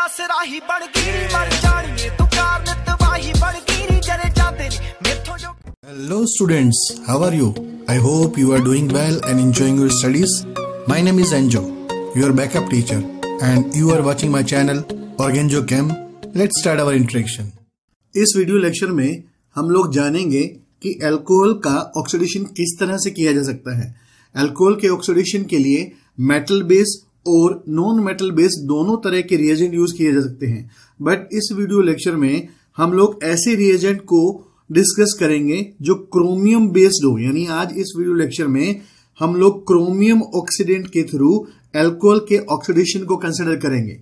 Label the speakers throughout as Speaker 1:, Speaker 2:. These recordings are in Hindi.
Speaker 1: ਆ ਸਰਾਹੀ ਬਣ ਗਈ ਨੀ ਮਰ ਜਾਣੀਏ ਤੂੰ ਕਾਰਨ ਤਬਾਹੀ ਬਣ ਗਈ ਨੀ ਜਰੇ ਜਾਂਦੇ ਨੀ ਮੇਥੋਂ ਜੋ Hello students, how are you? I hope you are doing well and enjoying your studies. My name is Enjo, your backup teacher, and you are watching my channel Organjo Chem. Let's start our interaction. इस वीडियो लेक्चर में हम लोग जानेंगे कि अल्कोहल का ऑक्सीडेशन किस तरह से किया जा सकता है अल्कोहल के ऑक्सीडेशन के लिए मेटल बेस और नॉन मेटल बेस्ड दोनों तरह के रिएजेंट यूज किए जा सकते हैं बट इस वीडियो लेक्चर में हम लोग ऐसे रिएजेंट को डिस्कस करेंगे जो क्रोमियम बेस्ड हो यानी आज इस वीडियो लेक्चर में हम लोग क्रोमियम ऑक्सीडेंट के थ्रू एल्कोहल के ऑक्सीडेशन को कंसिडर करेंगे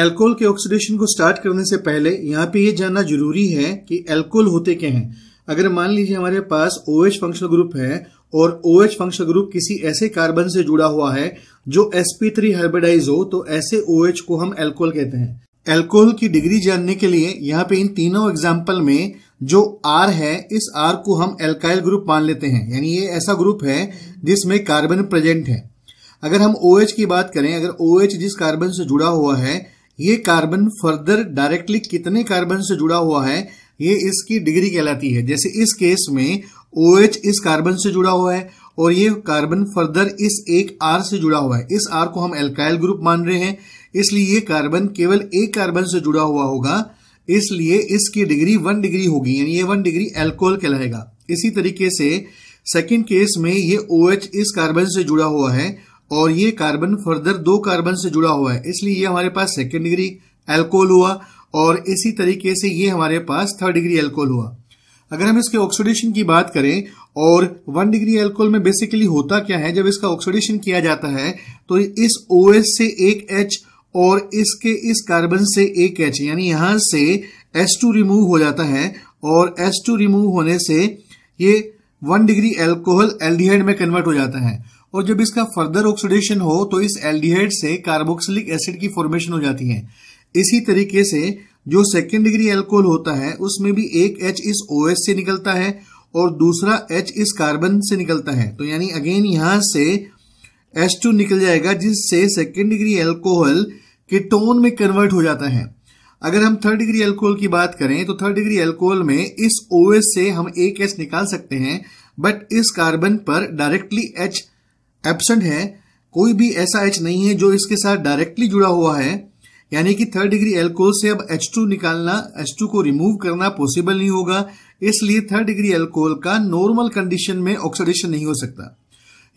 Speaker 1: एल्कोहल के ऑक्सीडेशन को स्टार्ट करने से पहले यहाँ पे ये जानना जरूरी है कि एल्कोहल होते क्या हैं अगर मान लीजिए हमारे पास ओ OH फंक्शनल ग्रुप है और ओ OH फंक्शन ग्रुप किसी ऐसे कार्बन से जुड़ा हुआ है जो sp3 हाइब्रिडाइज हो तो ऐसे ओ OH को हम एल्कोहल कहते हैं एल्कोहल की डिग्री जानने के लिए यहाँ पे इन तीनों एग्जाम्पल में जो R है इस R को हम एल्काइल ग्रुप मान लेते हैं यानी ये ऐसा ग्रुप है जिसमें कार्बन प्रेजेंट है अगर हम OH की बात करें अगर OH जिस कार्बन से जुड़ा हुआ है ये कार्बन फर्दर डायरेक्टली कितने कार्बन से जुड़ा हुआ है ये इसकी डिग्री कहलाती है जैसे इस केस में ओ OH इस कार्बन से जुड़ा हुआ है और ये कार्बन फर्दर इस एक आर से जुड़ा हुआ है इस आर को हम एल्काइल ग्रुप मान रहे हैं इसलिए ये कार्बन केवल एक कार्बन से जुड़ा हुआ होगा इसलिए इसकी डिग्री वन डिग्री होगी यानी ये वन डिग्री एल्कोहल कहलाएगा इसी तरीके से सेकेंड केस में ये ओ OH इस कार्बन से जुड़ा हुआ है और ये कार्बन फर्दर दो कार्बन से जुड़ा हुआ है इसलिए ये हमारे पास सेकेंड डिग्री एल्कोहल हुआ और इसी तरीके से ये हमारे पास थर्ड डिग्री एल्कोहल हुआ अगर हम इसके ऑक्सीडेशन की बात करें और वन डिग्री एल्कोहल में बेसिकली होता क्या है जब इसका ऑक्सीडेशन किया जाता है तो इस ओ से एक एच और इसके इस कार्बन से एक एच यानी यहां से एस टू रिमूव हो जाता है और एस टू रिमूव होने से ये वन डिग्री एल्कोहल एल्डिहाइड में कन्वर्ट हो जाता है और जब इसका फर्दर ऑक्सीडेशन हो तो इस एल्डिहाइड से कार्बोक्सिलिक एसिड की फॉर्मेशन हो जाती है इसी तरीके से जो सेकेंड डिग्री एल्कोहल होता है उसमें भी एक एच इस ओ से निकलता है और दूसरा एच इस कार्बन से निकलता है तो यानी अगेन यहां से एच टू निकल जाएगा जिससे सेकेंड डिग्री एल्कोहल टोन में कन्वर्ट हो जाता है अगर हम थर्ड डिग्री एल्कोहल की बात करें तो थर्ड डिग्री एल्कोहल में इस ओ से हम एक एच निकाल सकते हैं बट इस कार्बन पर डायरेक्टली एच एबसेंट है कोई भी ऐसा एच नहीं है जो इसके साथ डायरेक्टली जुड़ा हुआ है यानी कि थर्ड डिग्री एल्कोहल से अब H2 निकालना H2 को रिमूव करना पॉसिबल नहीं होगा इसलिए थर्ड डिग्री एल्कोहल का नॉर्मल कंडीशन में ऑक्सीडेशन नहीं हो सकता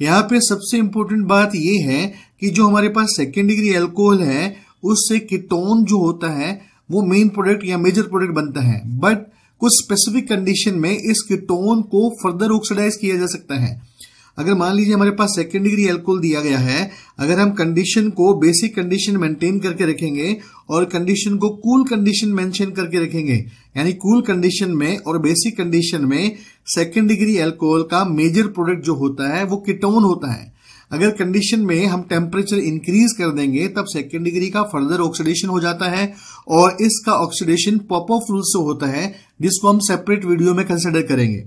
Speaker 1: यहाँ पे सबसे इंपॉर्टेंट बात यह है कि जो हमारे पास सेकेंड डिग्री एल्कोहल है उससे किटोन जो होता है वो मेन प्रोडक्ट या मेजर प्रोडक्ट बनता है बट कुछ स्पेसिफिक कंडीशन में इस किटोन को फर्दर ऑक्सीडाइज किया जा सकता है अगर मान लीजिए हमारे पास सेकेंड डिग्री एल्कोहल दिया गया है अगर हम कंडीशन को बेसिक कंडीशन मेंटेन करके रखेंगे और कंडीशन को कूल कंडीशन मेंशन करके रखेंगे यानी कूल कंडीशन में और बेसिक कंडीशन में सेकेंड डिग्री एल्कोहल का मेजर प्रोडक्ट जो होता है वो किटोन होता है अगर कंडीशन में हम टेम्परेचर इंक्रीज कर देंगे तब सेकेंड डिग्री का फर्दर ऑक्सीडेशन हो जाता है और इसका ऑक्सीडेशन रूल से होता है जिसको हम सेपरेट वीडियो में कंसिडर करेंगे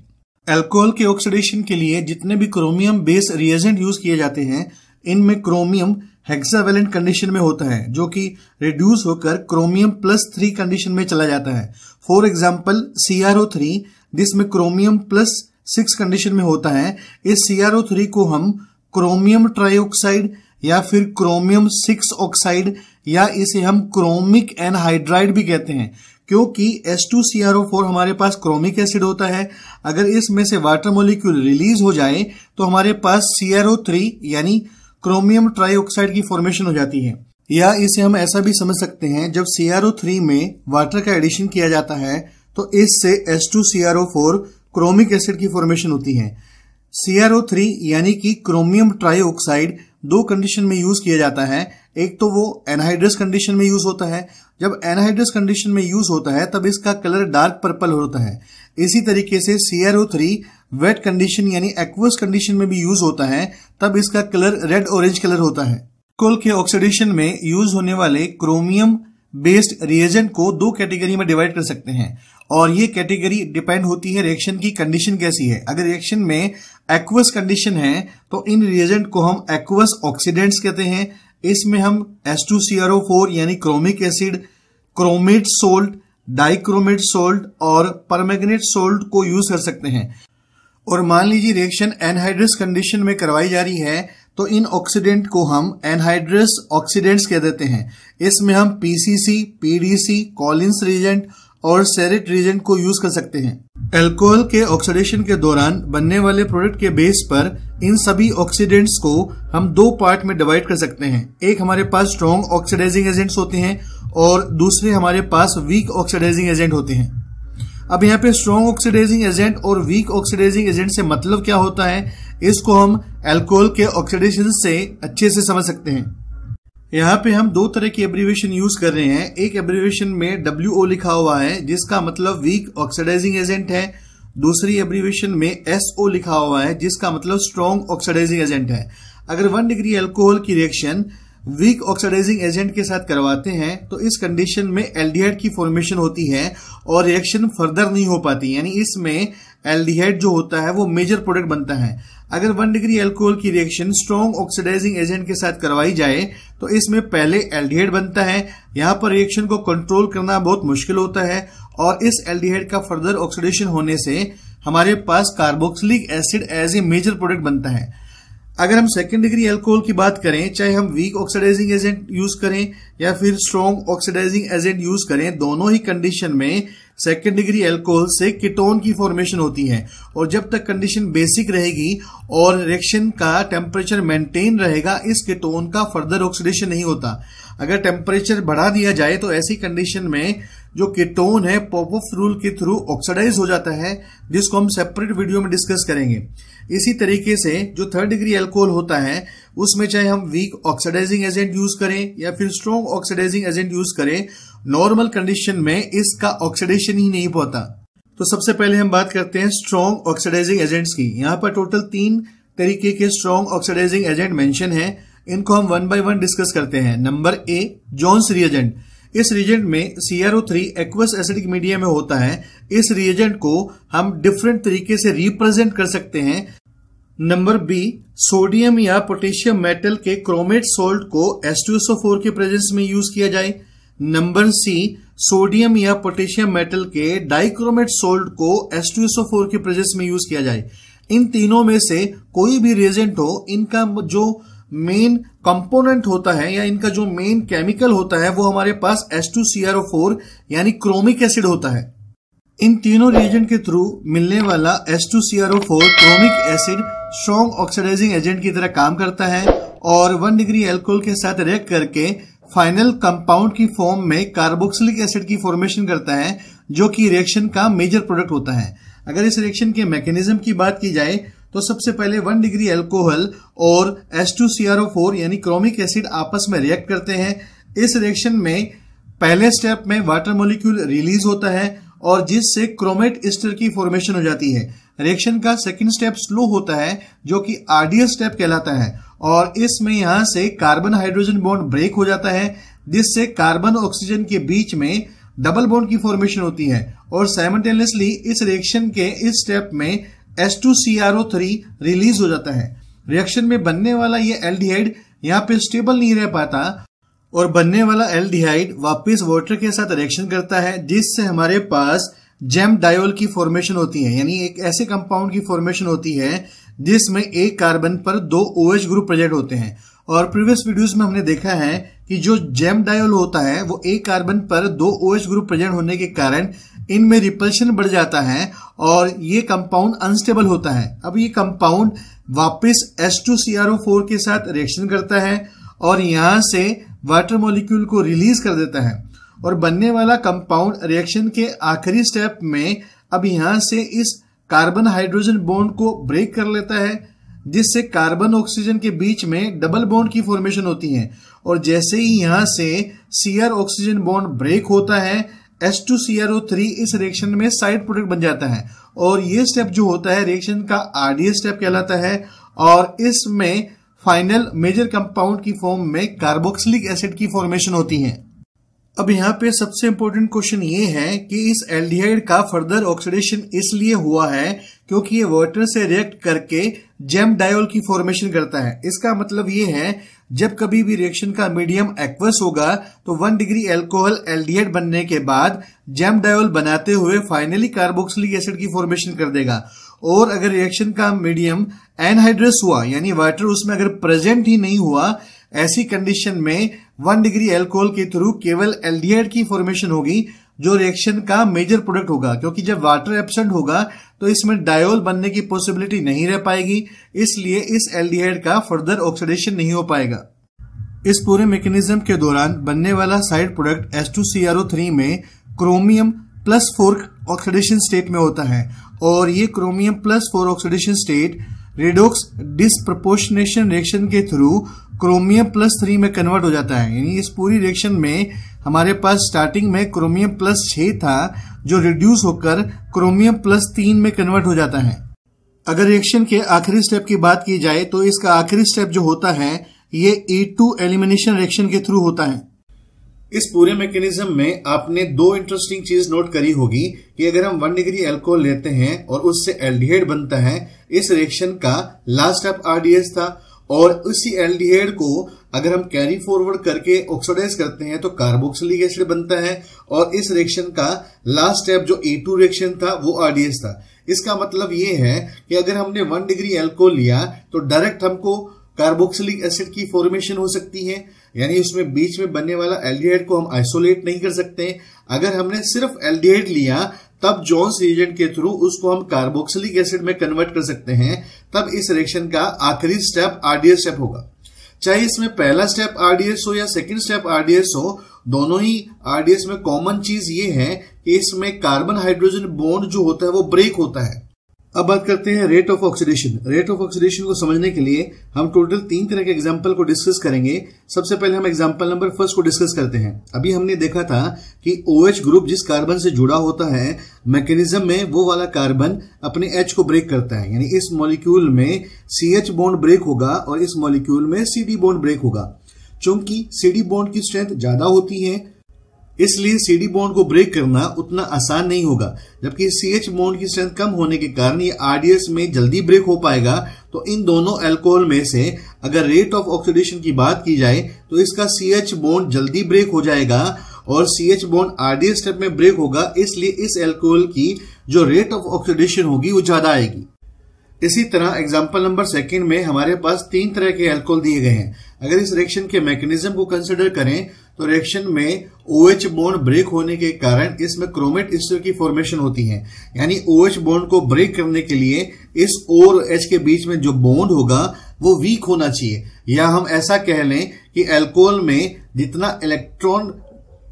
Speaker 1: एल्कोहल के ऑक्सीडेशन के लिए जितने भी क्रोमियम बेस रिएजेंट यूज किए जाते हैं इनमें क्रोमियम हेक्सावेलेंट कंडीशन में होता है जो कि रिड्यूस होकर क्रोमियम प्लस थ्री कंडीशन में चला जाता है for example C R O three जिसमें क्रोमियम प्लस सिक्स कंडीशन में होता है इस सी आर ओ थ्री को हम क्रोमियम ऑक्साइड या फिर क्रोमियम सिक्स ऑक्साइड या इसे हम क्रोमिक एनहाइड्राइड भी कहते हैं क्योंकि H2CrO4 हमारे पास क्रोमिक एसिड होता है अगर इसमें से वाटर मोलिक्यूल रिलीज हो जाए तो हमारे पास CrO3 यानी क्रोमियम ऑक्साइड की फॉर्मेशन हो जाती है या इसे हम ऐसा भी समझ सकते हैं जब CrO3 में वाटर का एडिशन किया जाता है तो इससे H2CrO4 क्रोमिक एसिड की फॉर्मेशन होती है CrO3 यानी कि क्रोमियम ऑक्साइड दो कंडीशन में यूज किया जाता है एक तो वो एनहाइड्रस कंडीशन में यूज होता है जब एनाहाइड्रस कंडीशन में यूज होता है तब इसका कलर डार्क पर्पल होता है इसी तरीके से सीआरओ थ्री वेट कंडीशन यानी एक्वस कंडीशन में भी यूज होता है तब इसका कलर रेड ऑरेंज कलर होता है कोल के ऑक्सीडेशन में यूज होने वाले क्रोमियम बेस्ड रिएजेंट को दो कैटेगरी में डिवाइड कर सकते हैं और ये कैटेगरी डिपेंड होती है रिएक्शन की कंडीशन कैसी है अगर रिएक्शन में एक्वस कंडीशन है तो इन रिएजेंट को हम एक्वस ऑक्सीडेंट्स कहते हैं इसमें हम S two C R O four यानी chromic acid chromate salt dichromate salt और परमैग्नेट सोल्ट को यूज कर सकते हैं और मान लीजिए रिएक्शन एनहाइड्रस कंडीशन में करवाई जा रही है तो इन ऑक्सीडेंट को हम एनहाइड्रस ऑक्सीडेंट्स कह देते हैं इसमें हम पीसीसी पीडीसी कॉलिंस रिजेंट और सेरेट रिजेंट को यूज कर सकते हैं एल्कोहल के ऑक्सीडेशन के दौरान बनने वाले प्रोडक्ट के बेस पर इन सभी ऑक्सीडेंट्स को हम दो पार्ट में डिवाइड कर सकते हैं एक हमारे पास स्ट्रॉन्ग ऑक्सीडाइजिंग एजेंट्स होते हैं और दूसरे हमारे पास वीक ऑक्सीडाइजिंग एजेंट होते हैं अब यहाँ पे स्ट्रॉन्ग ऑक्सीडाइजिंग एजेंट और वीक ऑक्सीडाइजिंग एजेंट से मतलब क्या होता है इसको हम एल्कोहल के ऑक्सीडेशन से अच्छे से समझ सकते हैं यहाँ पे हम दो तरह की एब्रीवेशन यूज कर रहे हैं एक एब्रीवेशन में डब्ल्यू ओ लिखा हुआ है जिसका मतलब वीक ऑक्सीडाइजिंग एजेंट है दूसरी एब्रीवेशन में एस लिखा हुआ है जिसका मतलब स्ट्रॉन्ग ऑक्सीडाइजिंग एजेंट है अगर वन डिग्री एल्कोहल की रिएक्शन वीक ऑक्सीडाइजिंग एजेंट के साथ करवाते हैं तो इस कंडीशन में एल्डिहाइड की फॉर्मेशन होती है और रिएक्शन फर्दर नहीं हो पाती यानी इसमें एल्डिहाइड जो होता है वो मेजर प्रोडक्ट बनता है अगर वन डिग्री एल्कोहल की रिएक्शन स्ट्रॉन्ग ऑक्सीडाइजिंग एजेंट के साथ करवाई जाए तो इसमें पहले एल्डिहाइड बनता है यहाँ पर रिएक्शन को कंट्रोल करना बहुत मुश्किल होता है और इस एल्डिहाइड का फर्दर ऑक्सीडेशन होने से हमारे पास carboxylic acid as a major product बनता है अगर हम सेकेंड डिग्री एल्कोहल की बात करें चाहे हम वीक ऑक्सीडाइजिंग एजेंट यूज करें या फिर स्ट्रॉन्ग ऑक्सीडाइजिंग एजेंट यूज करें दोनों ही कंडीशन में सेकेंड डिग्री एल्कोहल से किटोन की फॉर्मेशन होती है और जब तक कंडीशन बेसिक रहेगी और रिएक्शन का टेम्परेचर मेंटेन रहेगा इस किटोन का फर्दर ऑक्सीडेशन नहीं होता अगर टेम्परेचर बढ़ा दिया जाए तो ऐसी कंडीशन में जो किटोन है पॉप ऑफ रूल के थ्रू ऑक्सीडाइज हो जाता है जिसको हम सेपरेट वीडियो में डिस्कस करेंगे इसी तरीके से जो थर्ड डिग्री एल्कोहल होता है उसमें चाहे हम वीक ऑक्सीडाइजिंग एजेंट यूज करें या फिर स्ट्रॉन्ग ऑक्सीडाइजिंग एजेंट यूज करें नॉर्मल कंडीशन में इसका ऑक्सीडेशन ही नहीं पाता तो सबसे पहले हम बात करते हैं स्ट्रॉन्ग ऑक्सीडाइजिंग एजेंट्स की यहाँ पर टोटल तीन तरीके के स्ट्रॉन्ग ऑक्सीडाइजिंग एजेंट मेंशन है इनको हम वन बाय वन डिस्कस करते हैं नंबर ए जॉन्स रिएजेंट इस रिएजेंट में CrO3 एक्वस एसिडिक मीडिया में होता है इस रिएजेंट को हम डिफरेंट तरीके से रिप्रेजेंट कर सकते हैं नंबर बी सोडियम या पोटेशियम मेटल के क्रोमेट सोल्ट को H2SO4 के प्रेजेंस में यूज किया जाए नंबर सी सोडियम या पोटेशियम मेटल के डाइक्रोमेट सोल्ट को H2SO4 के प्रेजेंस में यूज किया जाए इन तीनों में से कोई भी रिएजेंट हो इनका जो मेन कंपोनेंट होता है या इनका जो मेन केमिकल होता है वो हमारे पास H two C R O four यानी क्रोमिक एसिड होता है इन तीनों रिएजेंट के थ्रू मिलने वाला S two four chromic acid strong oxidising agent की तरह काम करता है और वन डिग्री एल्कोहल के साथ रिएक्ट करके फाइनल कंपाउंड की फॉर्म में कार्बोक्सिलिक एसिड की फॉर्मेशन करता है जो कि रिएक्शन का मेजर प्रोडक्ट होता है अगर इस रिएक्शन के मैकेनिज्म की बात की जाए तो सबसे पहले वन डिग्री एल्कोहल और H two C R O four यानी क्रोमिक एसिड आपस में रिएक्ट करते हैं इस रिएक्शन में पहले स्टेप में वाटर मोलिक्यूल रिलीज होता है और जिससे क्रोमेट इस्टर की फॉर्मेशन हो जाती है रिएक्शन का सेकेंड स्टेप स्लो होता है जो कि आरडीएस स्टेप कहलाता है और इसमें यहां से कार्बन हाइड्रोजन बॉन्ड ब्रेक हो जाता है जिससे कार्बन ऑक्सीजन के बीच में डबल बॉन्ड की फॉर्मेशन होती है और साइमटेनियसली इस रिएक्शन के इस स्टेप में S two C R O three release हो जाता है रिएक्शन में बनने वाला ये एल्डिहाइड यहाँ पे स्टेबल नहीं रह पाता और बनने वाला एल एल्डिहाइड वापिस वॉटर के साथ रिएक्शन करता है जिससे हमारे पास जेम डायोल की फॉर्मेशन होती है यानी एक ऐसे कंपाउंड की फॉर्मेशन होती है जिसमें एक कार्बन पर दो ओ OH ग्रुप प्रेजेंट होते हैं और प्रीवियस वीडियोस में हमने देखा है कि जो जेम डायोल होता है वो एक कार्बन पर दो ओ OH ग्रुप प्रेजेंट होने के कारण इनमें रिपल्शन बढ़ जाता है और ये कंपाउंड अनस्टेबल होता है अब ये कंपाउंड वापस H2CrO4 के साथ रिएक्शन करता है और यहां से वाटर मॉलिक्यूल को रिलीज कर देता है और बनने वाला कंपाउंड रिएक्शन के आखिरी स्टेप में अब यहां से इस कार्बन हाइड्रोजन बॉन्ड को ब्रेक कर लेता है जिससे कार्बन ऑक्सीजन के बीच में डबल बॉन्ड की फॉर्मेशन होती है और जैसे ही यहां से सीआर ऑक्सीजन बॉन्ड ब्रेक होता है H2CrO3 इस रिएक्शन में साइड प्रोडक्ट बन जाता है और ये स्टेप जो होता है रिएक्शन का आरडीएस स्टेप कहलाता है और इसमें फाइनल मेजर कंपाउंड की फॉर्म में कार्बोक्सिलिक एसिड की फॉर्मेशन होती है अब यहाँ पे सबसे इम्पोर्टेंट क्वेश्चन ये है कि इस एल्डिहाइड का फर्दर ऑक्सीडेशन इसलिए हुआ है क्योंकि ये वाटर से रिएक्ट करके जेम डायोल की फॉर्मेशन करता है इसका मतलब ये है जब कभी भी रिएक्शन का मीडियम एक्वस होगा तो वन डिग्री एल्कोहल एल्डिहाइड बनने के बाद डायोल बनाते हुए फाइनली कार्बोक्सिलिक एसिड की फॉर्मेशन कर देगा और अगर रिएक्शन का मीडियम एनहाइड्रस हुआ यानी वाटर उसमें अगर प्रेजेंट ही नहीं हुआ ऐसी कंडीशन में वन डिग्री एल्कोहल के थ्रू केवल एल्डिहाइड की फॉर्मेशन होगी जो रिएक्शन का मेजर प्रोडक्ट होगा क्योंकि जब वाटर एबसेंट होगा तो इसमें डायोल बनने की पॉसिबिलिटी नहीं रह पाएगी इसलिए इस एल्डिहाइड का फर्दर ऑक्सीडेशन नहीं हो पाएगा इस पूरे मैकेनिज्म के दौरान बनने वाला side product H two C R O three में chromium plus four oxidation state में होता है और ये chromium plus four oxidation state redox disproportionation reaction के थ्रू क्रोमियम प्लस थ्री में कन्वर्ट हो जाता है यानी इस पूरी रिएक्शन में हमारे पास स्टार्टिंग में क्रोमियम प्लस छ था जो रिड्यूस होकर क्रोमियम प्लस तीन में कन्वर्ट हो जाता है अगर रिएक्शन के आखिरी स्टेप की बात की जाए तो इसका आखिरी स्टेप जो होता है ये ए टू एलिमिनेशन रिएक्शन के थ्रू होता है इस पूरे मैकेनिज्म में आपने दो इंटरेस्टिंग चीज नोट करी होगी कि अगर हम वन डिग्री एल्कोहल लेते हैं और उससे एल्डिहाइड बनता है इस रिएक्शन का लास्ट स्टेप आरडीएस था और उसी एल्डिहाइड को अगर हम कैरी फॉरवर्ड करके ऑक्सोडाइज करते हैं तो कार्बोक्सिलिक एसिड बनता है और इस रिएक्शन का लास्ट स्टेप जो ए टू रिएक्शन था वो आरडीएस था इसका मतलब ये है कि अगर हमने वन डिग्री एल्कोहल लिया तो डायरेक्ट हमको कार्बोक्सिलिक एसिड की फॉर्मेशन हो सकती है यानी उसमें बीच में बनने वाला एल्डिहाइड को हम आइसोलेट नहीं कर सकते अगर हमने सिर्फ एल्डिहाइड लिया तब जॉन्स रिएजेंट के थ्रू उसको हम कार्बोक्सिलिक एसिड में कन्वर्ट कर सकते हैं तब इस रिएक्शन का आखिरी स्टेप आरडीएस स्टेप होगा चाहे इसमें पहला स्टेप आरडीएस हो या सेकंड स्टेप आरडीएस हो दोनों ही आरडीएस में कॉमन चीज ये है कि इसमें कार्बन हाइड्रोजन बॉन्ड जो होता है वो ब्रेक होता है अब बात करते हैं rate of oxidation rate of oxidation को समझने के लिए हम टोटल तीन तरह के एग्जाम्पल को डिस्कस करेंगे सबसे पहले हम एग्जाम्पल नंबर फर्स्ट को डिस्कस करते हैं अभी हमने देखा था कि ओ OH ग्रुप जिस कार्बन से जुड़ा होता है मैकेनिज्म में वो वाला कार्बन अपने एच को ब्रेक करता है यानी इस मॉलिक्यूल में सी एच बॉन्ड ब्रेक होगा और इस मॉलिक्यूल में सी डी बॉन्ड ब्रेक होगा चूंकि सी डी बॉन्ड की स्ट्रेंथ ज्यादा होती है इसलिए सीडी बॉन्ड को ब्रेक करना उतना आसान नहीं होगा जबकि सीएच बॉन्ड की स्ट्रेंथ कम होने के कारण ये आरडीएस में जल्दी ब्रेक हो पाएगा तो इन दोनों एल्कोहल में से अगर रेट ऑफ ऑक्सीडेशन की बात की जाए तो इसका सीएच बॉन्ड जल्दी ब्रेक हो जाएगा और C H bond RDS step में ब्रेक होगा इसलिए इस एल्कोहल की जो रेट ऑफ ऑक्सीडेशन होगी वो ज्यादा आएगी इसी तरह एग्जाम्पल नंबर सेकेंड में हमारे पास तीन तरह के एल्कोहल दिए गए हैं अगर इस रिएक्शन के मैकेनिज्म को कंसिडर करें तो रिएक्शन में ओ एच बोन्ड ब्रेक होने के कारण इसमें क्रोमेट स्टर की फॉर्मेशन होती है यानी ओ एच बोन्ड को ब्रेक करने के लिए इस ओ एच के बीच में जो बोन्ड होगा वो वीक होना चाहिए या हम ऐसा कह लें कि एल्कोहल में जितना इलेक्ट्रॉन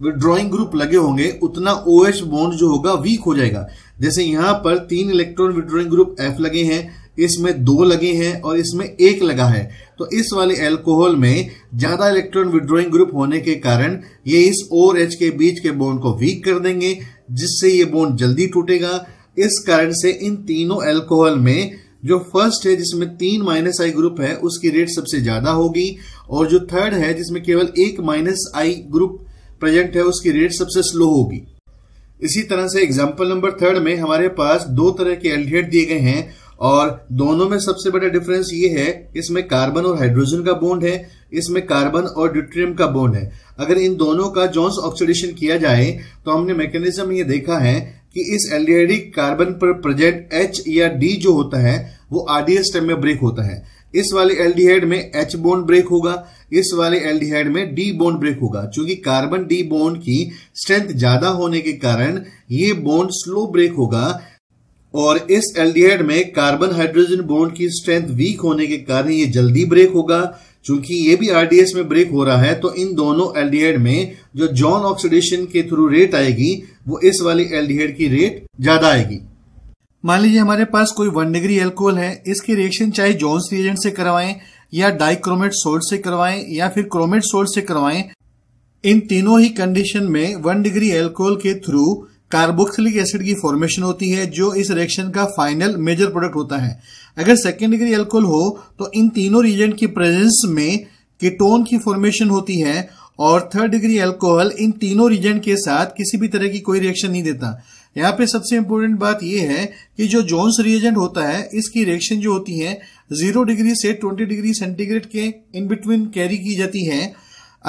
Speaker 1: विड्रॉइंग ग्रुप लगे होंगे उतना ओ OH एच बॉन्ड जो होगा वीक हो जाएगा जैसे यहां पर तीन इलेक्ट्रॉन विड्रॉइंग ग्रुप एफ लगे हैं इसमें दो लगे हैं और इसमें एक लगा है तो इस वाले एल्कोहल में ज्यादा इलेक्ट्रॉन विड्रॉइंग ग्रुप होने के कारण ये इस ओ और एच के बीच के बोन को वीक कर देंगे जिससे ये बोन जल्दी टूटेगा इस कारण से इन तीनों एल्कोहल में जो फर्स्ट है जिसमें तीन माइनस आई ग्रुप है उसकी रेट सबसे ज्यादा होगी और जो थर्ड है जिसमें केवल एक माइनस आई ग्रुप प्रेजेंट है उसकी रेट सबसे स्लो होगी इसी तरह से एग्जाम्पल नंबर थर्ड में हमारे पास दो तरह के एल्डिहाइड दिए गए हैं और दोनों में सबसे बड़ा डिफरेंस ये है इसमें कार्बन और हाइड्रोजन का बोन्ड है इसमें कार्बन और ड्यूट्रियम का बोन्ड है अगर इन दोनों का जॉन्स ऑक्सीडेशन किया जाए तो हमने मैकेनिज्म ये देखा है कि इस एल्डिहाइडिक कार्बन पर प्रेजेंट एच या डी जो होता है वो आरडीएस स्टेम में ब्रेक होता है इस वाले एल्डिहाइड में एच बोन्ड ब्रेक होगा इस वाले एल्डिहाइड में डी बोन्ड ब्रेक होगा क्योंकि कार्बन डी बोन्ड की स्ट्रेंथ ज्यादा होने के कारण ये बोन्ड स्लो ब्रेक होगा और इस एल्डिहाइड में कार्बन हाइड्रोजन बॉन्ड की स्ट्रेंथ वीक होने के कारण ये जल्दी ब्रेक होगा चूंकि ये भी आरडीएस में ब्रेक हो रहा है तो इन दोनों एल्डिहाइड में जो जॉन ऑक्सीडेशन के थ्रू रेट आएगी वो इस वाली एल्डिहाइड की रेट ज्यादा आएगी मान लीजिए हमारे पास कोई वन डिग्री एल्कोहल है इसके रिएक्शन चाहे जॉन्स रिएजेंट से करवाएं या डाइक्रोमेट सोल्ट से करवाएं या फिर क्रोमेट सोल्ट से करवाएं इन तीनों ही कंडीशन में वन डिग्री एल्कोहल के थ्रू कार्बोक्सिलिक एसिड की फॉर्मेशन होती है जो इस रिएक्शन का फाइनल मेजर प्रोडक्ट होता है अगर सेकेंड डिग्री एल्कोहल हो तो इन तीनों रीजेंट की प्रेजेंस में कीटोन की फॉर्मेशन होती है और थर्ड डिग्री एल्कोहल इन तीनों रीजेंट के साथ किसी भी तरह की कोई रिएक्शन नहीं देता यहाँ पे सबसे इंपॉर्टेंट बात यह है कि जो जोन्स रिएजेंट होता है इसकी रिएक्शन जो होती है जीरो डिग्री से ट्वेंटी डिग्री सेंटीग्रेड के इन बिटवीन कैरी की जाती है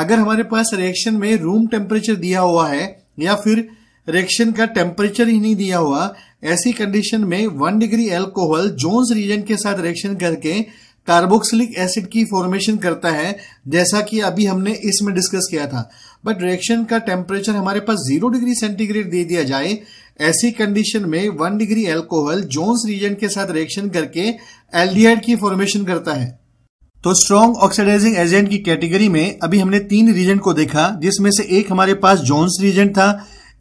Speaker 1: अगर हमारे पास रिएक्शन में रूम टेम्परेचर दिया हुआ है या फिर रिएक्शन का टेम्परेचर ही नहीं दिया हुआ ऐसी कंडीशन में one degree alcohol Jones reagent के साथ रिएक्शन करके कार्बोक्सिलिक एसिड की फॉर्मेशन करता है जैसा कि अभी हमने इसमें डिस्कस किया था बट रिएक्शन का टेम्परेचर हमारे पास जीरो डिग्री सेंटीग्रेड दे दिया जाए ऐसी कंडीशन में one degree alcohol Jones reagent के साथ रिएक्शन करके एल्डिहाइड की फॉर्मेशन करता है तो स्ट्रॉन्ग ऑक्सीडाइजिंग एजेंट की कैटेगरी में अभी हमने तीन रीजन को देखा जिसमें से एक हमारे पास जोन्स रीजन था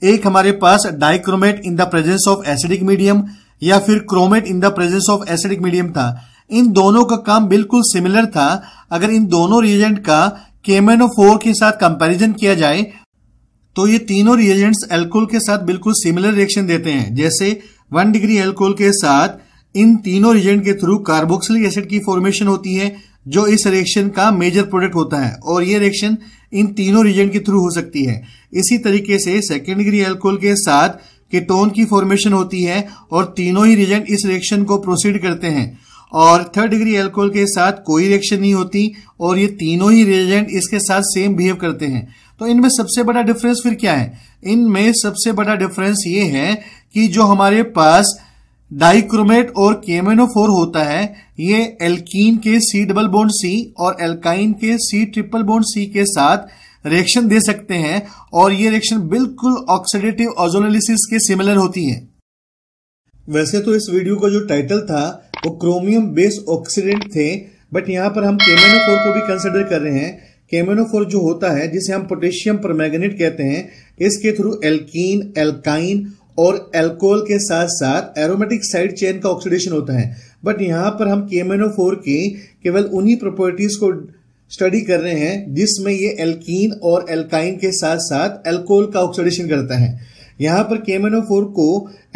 Speaker 1: एक हमारे पास dichromate in the presence of acidic medium या फिर chromate in the presence of acidic medium था इन दोनों का काम बिल्कुल सिमिलर था अगर इन दोनों रिएजेंट का केमेनो के साथ कंपैरिजन किया जाए तो ये तीनों रिएजेंट्स एल्कोहल के साथ बिल्कुल सिमिलर रिएक्शन देते हैं जैसे वन डिग्री एल्कोहल के साथ इन तीनों रिएजेंट के थ्रू कार्बोक्सिलिक एसिड की फॉर्मेशन होती है जो इस रिएक्शन का मेजर प्रोडक्ट होता है और ये रिएक्शन इन तीनों रीजन के थ्रू हो सकती है इसी तरीके से सेकेंड डिग्री एल्कोहल के साथ कीटोन की फॉर्मेशन होती है और तीनों ही रीजन इस रिएक्शन को प्रोसीड करते हैं और थर्ड डिग्री एल्कोहल के साथ कोई रिएक्शन नहीं होती और ये तीनों ही रिएजेंट इसके साथ सेम बिहेव करते हैं तो इनमें सबसे बड़ा डिफरेंस फिर क्या है इनमें सबसे बड़ा डिफरेंस ये है कि जो हमारे पास डाइक्रोमेट और केमेनोफोर होता है ये एल्कीन के सी डबल बोन सी और एल्काइन के सी ट्रिपल बोन सी के साथ रिएक्शन दे सकते हैं और ये रिएक्शन बिल्कुल ऑक्सीडेटिव ओजोनोलिसिस के सिमिलर होती है वैसे तो इस वीडियो का जो टाइटल था वो क्रोमियम बेस ऑक्सीडेंट थे बट यहाँ पर हम केमेनोफोर को भी कंसिडर कर रहे हैं केमेनोफोर जो होता है जिसे हम पोटेशियम परमैग्नेट कहते हैं इसके थ्रू एल्कीन एल्काइन और एल्कोहल के साथ साथ एरोमेटिक साइड चेन का ऑक्सीडेशन होता है बट यहाँ पर हम केमेनोफोर के केवल उन्हीं प्रॉपर्टीज को स्टडी कर रहे हैं जिसमें ये एल्कीन और एल्काइन के साथ साथ एल्कोहल का ऑक्सीडेशन करता है यहाँ पर फोर को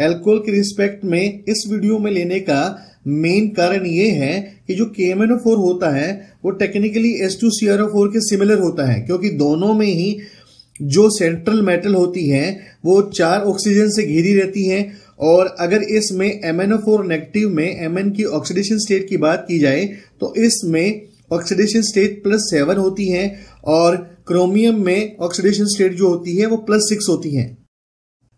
Speaker 1: एल्कोहल के रिस्पेक्ट में इस वीडियो में लेने का मेन कारण ये है कि जो फोर होता है वो टेक्निकली एस टू के सिमिलर होता है क्योंकि दोनों में ही जो सेंट्रल मेटल होती हैं वो चार ऑक्सीजन से घिरी रहती हैं और अगर इसमें एम एन फोर नेगेटिव में एम एन की ऑक्सीडेशन स्टेट की बात की जाए तो इसमें ऑक्सीडेशन स्टेट प्लस सेवन होती है और क्रोमियम में ऑक्सीडेशन स्टेट जो होती है वो प्लस सिक्स होती है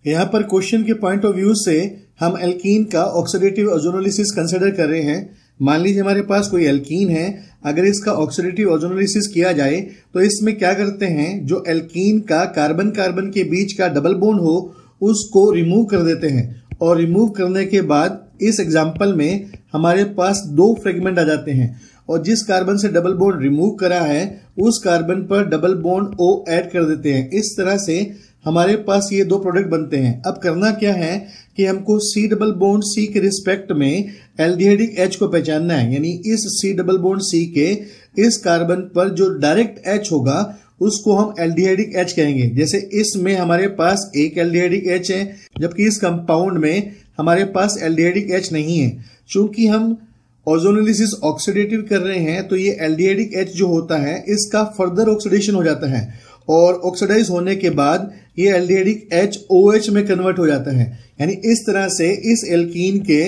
Speaker 1: यहां पर क्वेश्चन के पॉइंट ऑफ व्यू से हम एल्कीन का ऑक्सीडेटिव ऑजोनोलिस कंसिडर कर रहे हैं मान लीजिए हमारे पास कोई एल्कीन है अगर इसका ऑक्सीडेटिव ऑजोनोलिसिस किया जाए तो इसमें क्या करते हैं जो एल्कीन का कार्बन कार्बन के बीच का डबल बोन हो उसको रिमूव कर देते हैं और रिमूव करने के बाद इस एग्जाम्पल में हमारे पास दो फ्रेगमेंट आ जाते हैं और जिस कार्बन से डबल बोन रिमूव करा है उस कार्बन पर डबल बोन ओ ऐड कर देते हैं इस तरह से हमारे पास ये दो प्रोडक्ट बनते हैं अब करना क्या है कि हमको सी डबल बोन्ड सी के रिस्पेक्ट में एल्डिहाइडिक एच को पहचानना है यानी इस सी डबल बोन्ड सी के इस कार्बन पर जो डायरेक्ट एच होगा उसको हम एल्डिहाइडिक एच कहेंगे जैसे इसमें हमारे पास एक एल्डिहाइडिक एच है जबकि इस कंपाउंड में हमारे पास एल्डिहाइडिक एच नहीं है चूंकि हम ओजोनोलिसिस ऑक्सीडेटिव कर रहे हैं तो ये एल्डिहाइडिक एच जो होता है इसका फर्दर ऑक्सीडेशन हो जाता है और ऑक्सीडाइज होने के बाद ये एल्डिहाइडिक एच ओ एच में कन्वर्ट हो जाता है यानी इस तरह से इस एल्कीन के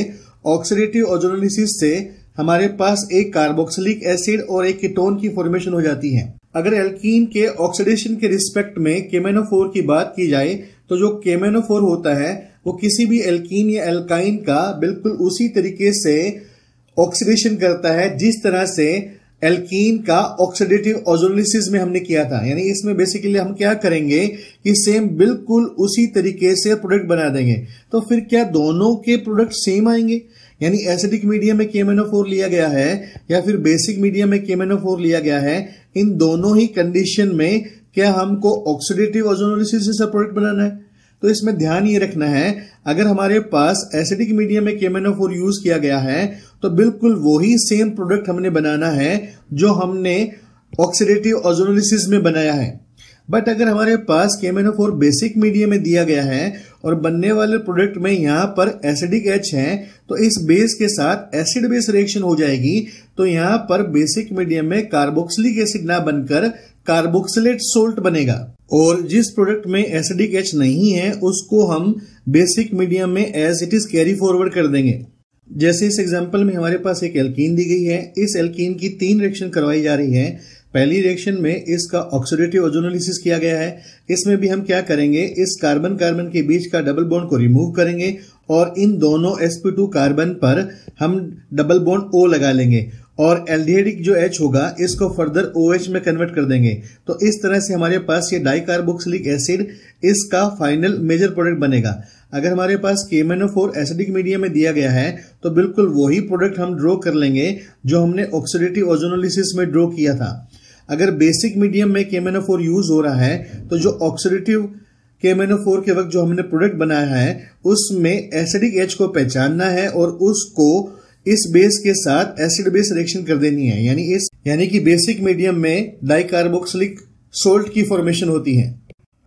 Speaker 1: ऑक्सीडेटिव ऑजोनोलिसिस से हमारे पास एक कार्बोक्सिलिक एसिड और एक कीटोन की फॉर्मेशन हो जाती है अगर एल्कीन के ऑक्सीडेशन के रिस्पेक्ट में केमेनोफोर की बात की जाए तो जो केमेनोफोर होता है वो किसी भी एल्कीन या एल्काइन का बिल्कुल उसी तरीके से ऑक्सीडेशन करता है जिस तरह से एल्कीन का ऑक्सीडेटिव ओजोलिसिस में हमने किया था यानी इसमें बेसिकली हम क्या करेंगे कि सेम बिल्कुल उसी तरीके से प्रोडक्ट बना देंगे तो फिर क्या दोनों के प्रोडक्ट सेम आएंगे यानी एसिडिक मीडियम में केमेनोफोर लिया गया है या फिर बेसिक मीडियम में केमेनोफोर लिया गया है इन दोनों ही कंडीशन में क्या हमको ऑक्सीडेटिव ओजोनोलिसिस जैसा प्रोडक्ट बनाना है तो इसमें ध्यान ये रखना है अगर हमारे पास एसिडिक मीडियम में केमेनोफोर यूज किया गया है तो बिल्कुल वही सेम प्रोडक्ट हमने बनाना है जो हमने ऑक्सीडेटिव ऑजोनोलिसिस में बनाया है बट अगर हमारे पास केमेनो फोर बेसिक मीडियम में दिया गया है और बनने वाले प्रोडक्ट में यहाँ पर एसिडिक एच है तो इस बेस के साथ एसिड बेस रिएक्शन हो जाएगी तो यहाँ पर बेसिक मीडियम में कार्बोक्सिलिक एसिड ना बनकर कार्बोक्सिलेट सोल्ट बनेगा और जिस प्रोडक्ट में एसिडिक एच नहीं है उसको हम बेसिक मीडियम में as it is carry forward कर देंगे जैसे इस एग्जाम्पल में हमारे पास एक एल्कीन दी गई है इस एल्कीन की तीन रिएक्शन करवाई जा रही है पहली रिएक्शन में इसका ऑक्सीडेटिव ओजोनोलिसिस किया गया है इसमें भी हम क्या करेंगे इस कार्बन कार्बन के बीच का डबल बॉन्ड को रिमूव करेंगे और इन दोनों sp2 कार्बन पर हम डबल बॉन्ड O लगा लेंगे और एल्डिहाइडिक जो H होगा इसको फर्दर OH में कन्वर्ट कर देंगे तो इस तरह से हमारे पास ये डाई एसिड इसका फाइनल मेजर प्रोडक्ट बनेगा अगर हमारे पास मेनो फोर एसिडिक मीडिया में दिया गया है तो बिल्कुल वही प्रोडक्ट हम ड्रॉ कर लेंगे जो हमने ऑक्सीडेटिव ओजोनोलिसिस में ड्रॉ किया था अगर बेसिक मीडियम में केमेनो फोर यूज हो रहा है तो जो ऑक्सीडेटिव केमेनो फोर के वक्त जो हमने प्रोडक्ट बनाया है उसमें एसिडिक एच को पहचानना है और उसको इस बेस के साथ एसिड बेस रिएक्शन कर देनी है यानी इस यानी कि बेसिक मीडियम में डाइकार्बोक्सिलिक सोल्ट की फॉर्मेशन होती है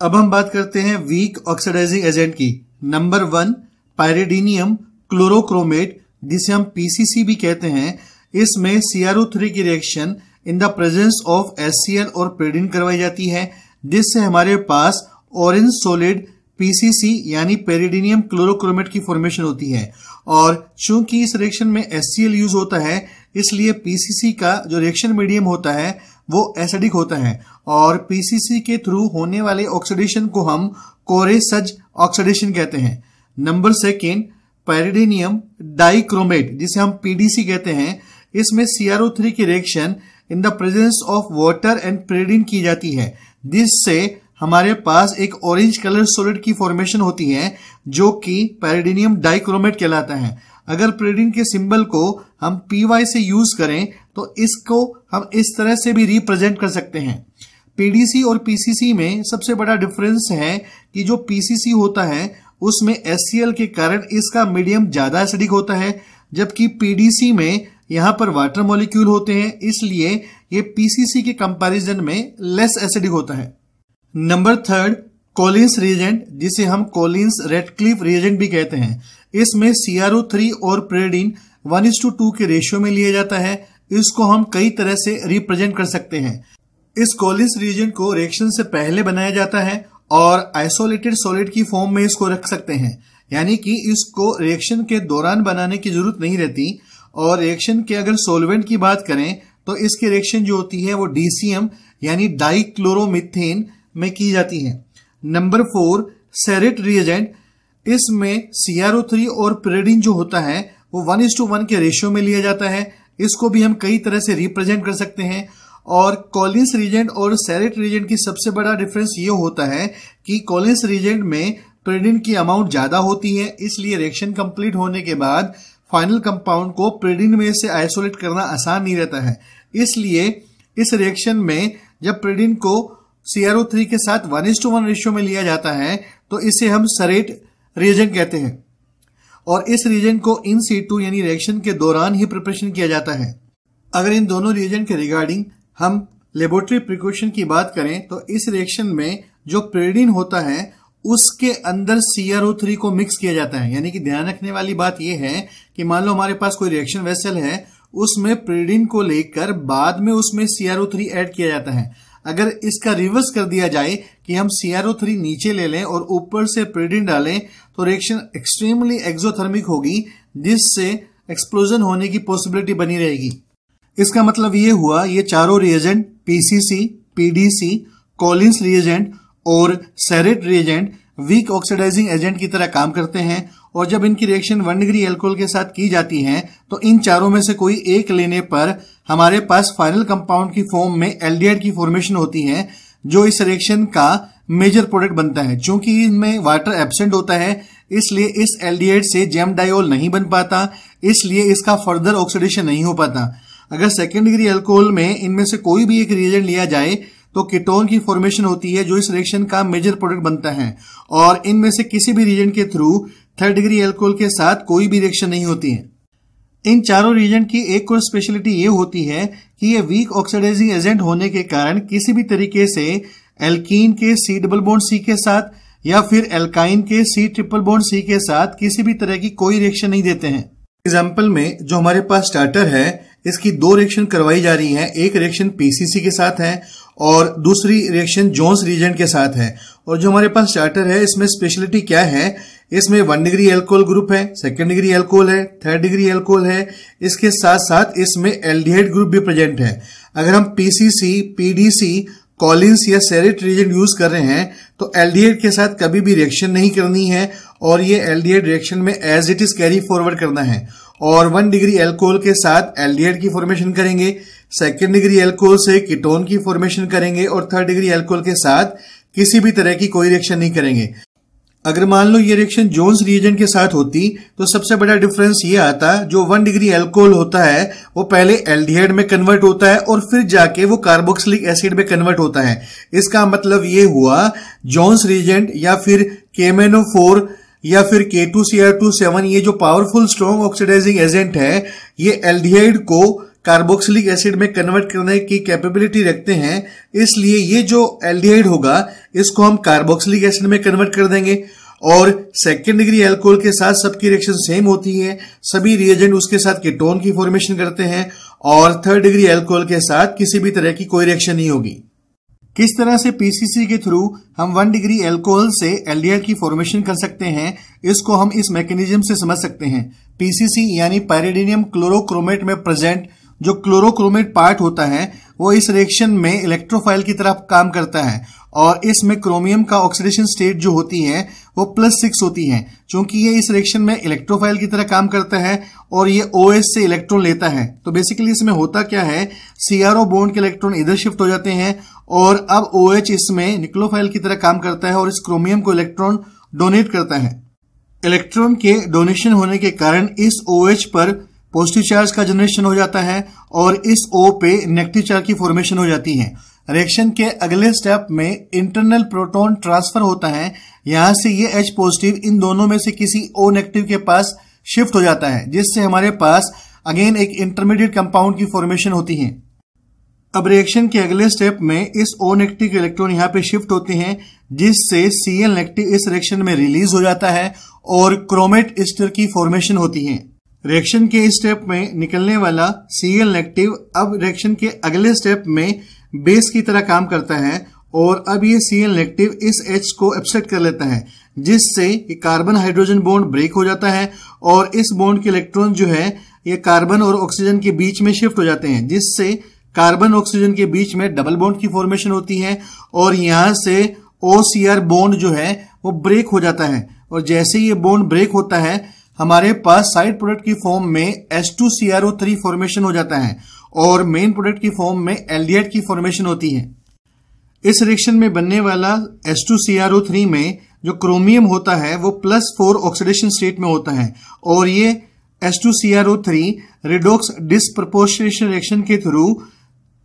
Speaker 1: अब हम बात करते हैं वीक ऑक्सीडाइजिंग एजेंट की नंबर वन पायरेडीनियम क्लोरोक्रोमेट जिसे हम पीसीसी भी कहते हैं इसमें सीआरओ थ्री की reaction in the presence of HCl और पेडिन करवाई जाती है जिससे हमारे पास ऑरेंज सोलिड पीसीसी यानी पेरिडिनियम क्लोरोक्रोमेट की फॉर्मेशन होती है और चूंकि इस रिएक्शन में HCl यूज होता है इसलिए पीसीसी का जो रिएक्शन मीडियम होता है वो एसिडिक होता है और पीसीसी के थ्रू होने वाले ऑक्सीडेशन को हम कोरेसज ऑक्सीडेशन कहते हैं नंबर सेकेंड पेरिडेनियम डाइक्रोमेट जिसे हम पीडीसी कहते हैं इसमें सीआरओ थ्री की reaction in the presence of water and pyridine की जाती है जिससे हमारे पास एक ऑरेंज कलर सोलिड की फॉर्मेशन होती है जो कि पेरिडेनियम डाइक्रोमेट कहलाता है अगर पेरिडिन के सिंबल को हम पी से यूज करें तो इसको हम इस तरह से भी रिप्रेजेंट कर सकते हैं पीडीसी और पीसीसी में सबसे बड़ा डिफरेंस है कि जो पीसीसी होता है उसमें एस के कारण इसका मीडियम ज्यादा एसिडिक होता है जबकि पीडीसी में यहां पर वाटर मॉलिक्यूल होते हैं इसलिए ये पीसीसी के कंपैरिजन में लेस एसिडिक होता है नंबर थर्ड कोलिंस रिएजेंट जिसे हम कोलिंस रेडक्लिफ रिएजेंट भी कहते हैं इसमें सीआरओ थ्री और pyridine one is to two के रेशियो में लिया जाता है इसको हम कई तरह से रिप्रेजेंट कर सकते हैं इस कोलिस रिएजेंट को रिएक्शन से पहले बनाया जाता है और आइसोलेटेड सॉलिड की फॉर्म में इसको रख सकते हैं यानी कि इसको रिएक्शन के दौरान बनाने की जरूरत नहीं रहती और रिएक्शन के अगर सोलवेंट की बात करें तो इसकी रिएक्शन जो होती है वो डीसीएम यानी डाइक्लोरोमिथेन में की जाती है नंबर फोर सेरेट रिएजेंट इसमें थ्री और पेरेडिन जो होता है वो वन इस टू वन के रेशियो में लिया जाता है इसको भी हम कई तरह से रिप्रेजेंट कर सकते हैं और कॉलिंस रीजेंट और सैरेट रीजेंट की सबसे बड़ा डिफरेंस ये होता है कि कॉलिंस रीजेंट में प्रेडिन की अमाउंट ज़्यादा होती है इसलिए रिएक्शन कंप्लीट होने के बाद फाइनल कंपाउंड को प्रेडिन में से आइसोलेट करना आसान नहीं रहता है इसलिए इस रिएक्शन में जब प्रेडिन को सीआरओ थ्री के साथ वन इंस टू वन रेशियो में लिया जाता है तो इसे हम सरेट रिएजेंट कहते हैं और इस रिएजेंट को इन सी टू यानी रिएक्शन के दौरान ही प्रिपरेशन किया जाता है अगर इन दोनों रिएजेंट के रिगार्डिंग हम लेबोरेटरी प्रिकॉशन की बात करें तो इस रिएक्शन में जो प्रेरिन होता है उसके अंदर CrO3 को मिक्स किया जाता है यानी कि ध्यान रखने वाली बात यह है कि मान लो हमारे पास कोई रिएक्शन वेसल है उसमें प्रेरिन को लेकर बाद में उसमें CrO3 ऐड किया जाता है अगर इसका रिवर्स कर दिया जाए कि हम CrO3 नीचे ले लें और ऊपर से प्रेडिन डालें तो रिएक्शन एक्सट्रीमली एक्सोथर्मिक होगी जिससे एक्सप्लोजन होने की पॉसिबिलिटी बनी रहेगी इसका मतलब ये हुआ ये चारों reagent PCC PDC Collins reagent और Sarett reagent weak oxidising agent की तरह काम करते हैं और जब इनकी रिएक्शन वन डिग्री एल्कोहल के साथ की जाती है तो इन चारों में से कोई एक लेने पर हमारे पास फाइनल कंपाउंड की फॉर्म में एलडीएड की फॉर्मेशन होती है जो इस रिएक्शन का मेजर प्रोडक्ट बनता है चूंकि इनमें वाटर एबसेंट होता है इसलिए इस एलडीएड से जेम डायोल नहीं बन पाता इसलिए इसका फर्दर ऑक्सीडेशन नहीं हो पाता अगर सेकेंड डिग्री एल्कोहल में इनमें से कोई भी एक रिएजन लिया जाए तो कीटोन की फॉर्मेशन होती है जो इस रिएक्शन का मेजर प्रोडक्ट बनता है और इनमें से किसी भी रीजन के थ्रू थर्ड डिग्री एल्कोहल के साथ कोई भी रिएक्शन नहीं होती है इन चारों रीजन की एक और स्पेशलिटी ये होती है कि ये वीक ऑक्सीडाइजिंग एजेंट होने के कारण किसी भी तरीके से एल्कीन के सी डबल बोन सी के साथ या फिर एल्काइन के सी ट्रिपल बोन सी के साथ किसी भी तरह की कोई रिएक्शन नहीं देते हैं एग्जाम्पल में जो हमारे पास स्टार्टर है इसकी दो रिएक्शन करवाई जा रही हैं एक रिएक्शन पीसीसी के साथ है और दूसरी रिएक्शन जोन्स रीजन के साथ है और जो हमारे पास स्टार्टर है इसमें स्पेशलिटी क्या है इसमें वन डिग्री एल्कोहल ग्रुप है सेकेंड डिग्री एल्कोहल है थर्ड डिग्री एल्कोहल है इसके साथ साथ इसमें एल्डिहाइड ग्रुप भी प्रेजेंट है अगर हम पीसीसी पीडीसी कॉलिंस या सेरेट रीजन यूज कर रहे हैं तो एलडीएड के साथ कभी भी रिएक्शन नहीं करनी है और ये एलडीएड रिएक्शन में as it is carry forward करना है और वन डिग्री एल्कोहल के साथ एल्डिहाइड की फॉर्मेशन करेंगे सेकेंड डिग्री एल्कोहल से कीटोन की फॉर्मेशन करेंगे और थर्ड डिग्री एल्कोहल के साथ किसी भी तरह की कोई रिएक्शन नहीं करेंगे अगर मान लो ये रिएक्शन जोन्स रिएजेंट के साथ होती तो सबसे बड़ा डिफरेंस ये आता जो वन डिग्री एल्कोहल होता है वो पहले एल्डिहाइड में कन्वर्ट होता है और फिर जाके वो कार्बोक्सिलिक एसिड में कन्वर्ट होता है इसका मतलब ये हुआ जोन्स रिएजेंट या फिर केमेनोफोर या फिर K two C R two seven ये जो पावरफुल स्ट्रॉन्ग ऑक्सीडाइजिंग एजेंट है ये एल्डिहाइड को कार्बोक्सिलिक एसिड में कन्वर्ट करने की कैपेबिलिटी रखते हैं इसलिए ये जो एल्डिहाइड होगा इसको हम कार्बोक्सिलिक एसिड में कन्वर्ट कर देंगे और सेकेंड डिग्री एल्कोहल के साथ सबकी रिएक्शन सेम होती है सभी रिएजेंट उसके साथ केटोन की फॉर्मेशन करते हैं और थर्ड डिग्री एल्कोहल के साथ किसी भी तरह की कोई रिएक्शन नहीं होगी किस तरह से पीसीसी के थ्रू हम वन डिग्री एल्कोहल से एलडीएल की फॉर्मेशन कर सकते हैं इसको हम इस मैकेनिज्म से समझ सकते हैं पीसीसी यानी पैरेडिनियम क्लोरोक्रोमेट में प्रेजेंट जो क्लोरोक्रोमेट पार्ट होता है वो इस रिएक्शन में इलेक्ट्रोफाइल की तरफ काम करता है और इसमें क्रोमियम का ऑक्सीडेशन स्टेट जो होती है वो प्लस सिक्स होती है क्योंकि ये इस रिएक्शन में इलेक्ट्रोफाइल की तरह काम करता है और ये ओ से इलेक्ट्रॉन लेता है तो बेसिकली इसमें होता क्या है सीआरओ बोन्ड के इलेक्ट्रॉन इधर शिफ्ट हो जाते हैं और अब ओ इसमें निक्लोफाइल की तरह काम करता है और इस क्रोमियम को इलेक्ट्रॉन डोनेट करता है इलेक्ट्रॉन के डोनेशन होने के कारण इस ओ पर पॉजिटिव चार्ज का जनरेशन हो जाता है और इस ओ पे नेगेटिव चार्ज की फॉर्मेशन हो जाती है रिएक्शन के अगले स्टेप में इंटरनल प्रोटॉन ट्रांसफर होता है यहां से ये एच पॉजिटिव इन दोनों में से किसी ओ नेगेटिव के पास शिफ्ट हो जाता है जिससे हमारे पास अगेन एक इंटरमीडिएट कंपाउंड की फॉर्मेशन होती है अब रिएक्शन के अगले स्टेप में इस ओ नेगेटिव के इलेक्ट्रॉन यहाँ पे शिफ्ट होते हैं जिससे एल नेगेटिव इस रिएक्शन में रिलीज हो जाता है और क्रोमेट स्टर की फॉर्मेशन होती है रिएक्शन के इस स्टेप में निकलने वाला एल नेगेटिव अब रिएक्शन के अगले स्टेप में बेस की तरह काम करता है और अब ये सी नेगेटिव इस एच को एब्सेट कर लेता है जिससे ये कार्बन हाइड्रोजन बॉन्ड ब्रेक हो जाता है और इस बॉन्ड के इलेक्ट्रॉन जो है ये कार्बन और ऑक्सीजन के बीच में शिफ्ट हो जाते हैं जिससे कार्बन ऑक्सीजन के बीच में डबल बॉन्ड की फॉर्मेशन होती है और यहां से ओ बॉन्ड जो है वो ब्रेक हो जाता है और जैसे ये बॉन्ड ब्रेक होता है हमारे पास साइड प्रोडक्ट की फॉर्म में S two C R O three formation हो जाता है और मेन प्रोडक्ट की फॉर्म में एल्डिहाइड की फॉर्मेशन होती है इस रिएक्शन में बनने वाला S two C R O three में जो क्रोमियम होता है वो प्लस फोर ऑक्सीडेशन स्टेट में होता है और ये S two C R O three redox disproportionation reaction के through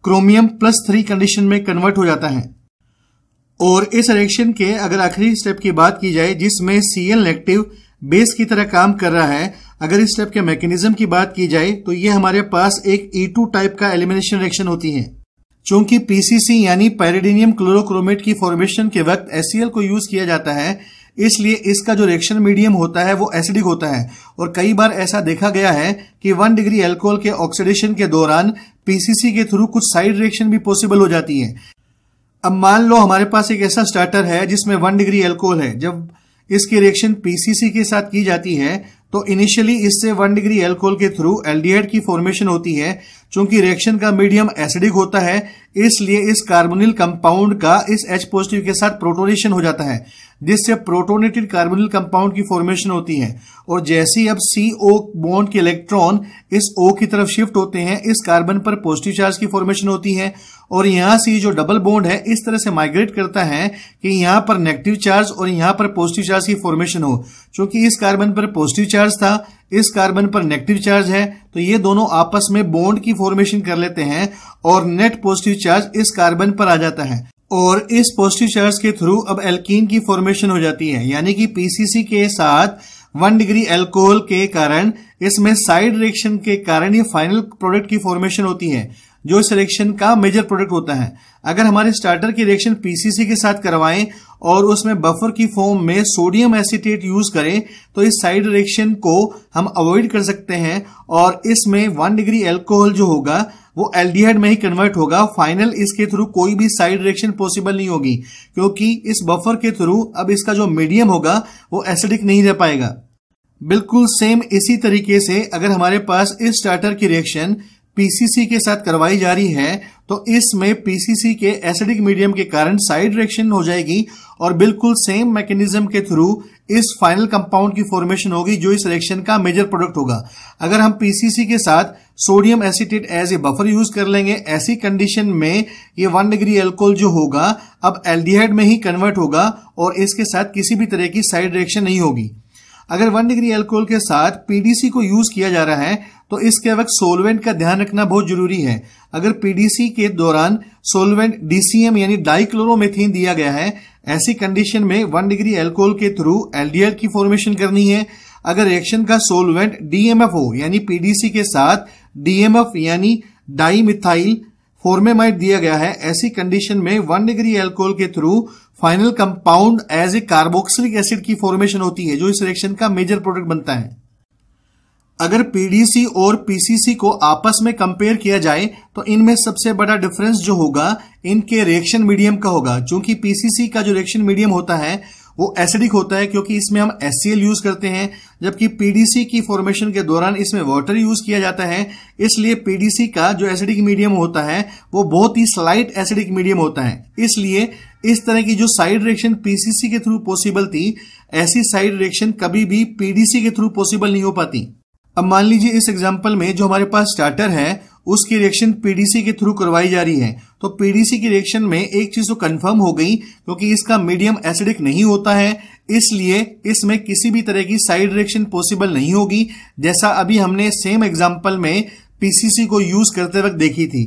Speaker 1: chromium plus three condition में कन्वर्ट हो जाता है और इस रिएक्शन के अगर आखिरी स्टेप की बात की जाए जिसमें सी एल एक्टिव बेस की तरह काम कर रहा है अगर इस स्टेप के मैकेनिज्म की बात की जाए तो ये हमारे पास एक E2 टाइप का एलिमिनेशन रिएक्शन होती है चूंकि पीसीसी यानी पैरिडीनियम क्लोरोक्रोमेट की फॉर्मेशन के वक्त एसीएल को यूज किया जाता है इसलिए इसका जो रिएक्शन मीडियम होता है वो एसिडिक होता है और कई बार ऐसा देखा गया है कि वन डिग्री एल्कोहल के ऑक्सीडेशन के दौरान पीसीसी के थ्रू कुछ साइड रिएक्शन भी पॉसिबल हो जाती है अब मान लो हमारे पास एक ऐसा स्टार्टर है जिसमें वन डिग्री एल्कोहल है जब इसकी रिएक्शन पीसीसी के साथ की जाती है तो इनिशियली इससे वन डिग्री एल्कोहल के थ्रू एल्डिहाइड की फॉर्मेशन होती है चूंकि रिएक्शन का मीडियम एसिडिक होता है इसलिए इस कार्बोनिल कंपाउंड का इस एच पॉजिटिव के साथ प्रोटोनेशन हो जाता है जिससे प्रोटोनेटेड कार्बोनिल कंपाउंड की फॉर्मेशन होती है और जैसे ही अब सी ओ बॉन्ड के इलेक्ट्रॉन इस ओ की तरफ शिफ्ट होते हैं इस कार्बन पर पॉजिटिव चार्ज की फॉर्मेशन होती है और यहां से जो डबल बॉन्ड है इस तरह से माइग्रेट करता है कि यहां पर नेगेटिव चार्ज और यहां पर पॉजिटिव चार्ज की फॉर्मेशन हो चूंकि इस कार्बन पर पॉजिटिव चार्ज था इस कार्बन पर नेगेटिव चार्ज है तो ये दोनों आपस में बॉन्ड की फॉर्मेशन कर लेते हैं और नेट पॉजिटिव चार्ज इस कार्बन पर आ जाता है और इस पॉजिटिव चार्ज के थ्रू अब एल्कीन की फॉर्मेशन हो जाती है यानी कि पीसीसी के साथ वन डिग्री एल्कोहल के कारण इसमें साइड रिएक्शन के कारण ये फाइनल प्रोडक्ट की फॉर्मेशन होती है जो इस रिएक्शन का मेजर प्रोडक्ट होता है अगर हमारे स्टार्टर की रिएक्शन पीसीसी के साथ करवाएं और उसमें बफर की फॉर्म में सोडियम एसिटेट यूज करें तो इस साइड रिएक्शन को हम अवॉइड कर सकते हैं और इसमें वन डिग्री एल्कोहल जो होगा वो एल्डिहाइड में ही कन्वर्ट होगा फाइनल इसके थ्रू कोई भी साइड रिएक्शन पॉसिबल नहीं होगी क्योंकि इस बफर के थ्रू अब इसका जो मीडियम होगा वो एसिडिक नहीं रह पाएगा बिल्कुल सेम इसी तरीके से अगर हमारे पास इस स्टार्टर की रिएक्शन पीसीसी के साथ करवाई जा रही है तो इसमें पीसीसी के एसिडिक मीडियम के कारण साइड रिएक्शन हो जाएगी और बिल्कुल सेम मैकेनिज्म के थ्रू इस फाइनल कंपाउंड की फॉर्मेशन होगी जो इस रिएक्शन का मेजर प्रोडक्ट होगा अगर हम पीसीसी के साथ sodium acetate as a buffer use कर लेंगे ऐसी कंडीशन में ये वन डिग्री एल्कोहल जो होगा अब एल्डिहाइड में ही कन्वर्ट होगा और इसके साथ किसी भी तरह की साइड रिएक्शन नहीं होगी अगर वन डिग्री एल्कोहल के साथ पीडीसी को यूज किया जा रहा है तो इसके वक्त सोलवेंट का ध्यान रखना बहुत जरूरी है अगर पीडीसी के दौरान सोलवेंट डीसीएम यानी डाइक्लोरोमेथीन दिया गया है ऐसी कंडीशन में वन डिग्री एल्कोहल के थ्रू एलडीएल की फॉर्मेशन करनी है अगर रिएक्शन का सोलवेंट डीएमएफ हो यानी पीडीसी के साथ डीएमएफ यानी डाईमिथाइल फोर्मेमाइट दिया गया है ऐसी कंडीशन में वन डिग्री एल्कोहल के through final compound as a carboxylic acid की फॉर्मेशन होती है जो इस रिएक्शन का मेजर प्रोडक्ट बनता है अगर पीडीसी और पीसीसी को आपस में कंपेयर किया जाए तो इनमें सबसे बड़ा डिफरेंस जो होगा इनके रिएक्शन मीडियम का होगा क्योंकि पीसीसी का जो रिएक्शन मीडियम होता है वो एसिडिक होता है क्योंकि इसमें हम एस यूज करते हैं जबकि पीडीसी की फॉर्मेशन के दौरान इसमें वाटर यूज किया जाता है इसलिए पीडीसी का जो एसिडिक मीडियम होता है वो बहुत ही स्लाइट एसिडिक मीडियम होता है इसलिए इस तरह की जो साइड रिएक्शन पीसीसी के थ्रू पॉसिबल थी ऐसी साइड रिएक्शन कभी भी पीडीसी के थ्रू पॉसिबल नहीं हो पाती अब मान लीजिए इस एग्जाम्पल में जो हमारे पास स्टार्टर है उसकी रिएक्शन पीडीसी के थ्रू करवाई जा रही है तो पीडीसी की रिएक्शन में एक चीज तो कंफर्म हो गई क्योंकि तो इसका मीडियम एसिडिक नहीं होता है इसलिए इसमें किसी भी तरह की साइड रिएक्शन पॉसिबल नहीं होगी जैसा अभी हमने सेम एग्जाम्पल में पीसीसी को यूज करते वक्त देखी थी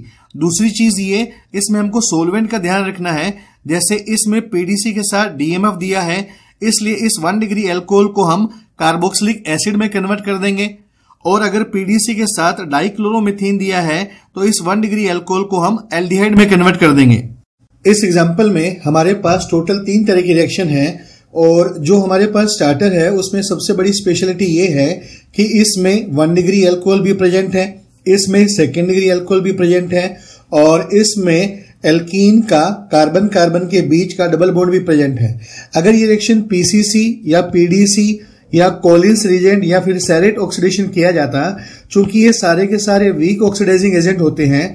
Speaker 1: दूसरी चीज ये इसमें हमको सोलवेंट का ध्यान रखना है जैसे इसमें पीडीसी के साथ डीएमएफ दिया है इसलिए इस वन डिग्री एल्कोहल को हम कार्बोक्सिलिक एसिड में कन्वर्ट कर देंगे और अगर पीडीसी के साथ डाइक्लोरोमिथेन दिया है तो इस वन डिग्री एल्कोहल को हम एल्डिहाइड में कन्वर्ट कर देंगे इस एग्जाम्पल में हमारे पास टोटल तीन तरह की रिएक्शन है और जो हमारे पास स्टार्टर है उसमें सबसे बड़ी स्पेशलिटी ये है कि इसमें वन डिग्री एल्कोहल भी प्रेजेंट है इसमें सेकेंड डिग्री एल्कोहल भी प्रेजेंट है और इसमें एल्कीन का कार्बन कार्बन के बीच का डबल बॉन्ड भी प्रेजेंट है अगर ये रिएक्शन पीसीसी या पीडीसी या कोलिन्स रिजेंट या फिर सैरेट ऑक्सीडेशन किया जाता चूंकि ये सारे के सारे वीक ऑक्सीडाइजिंग एजेंट होते हैं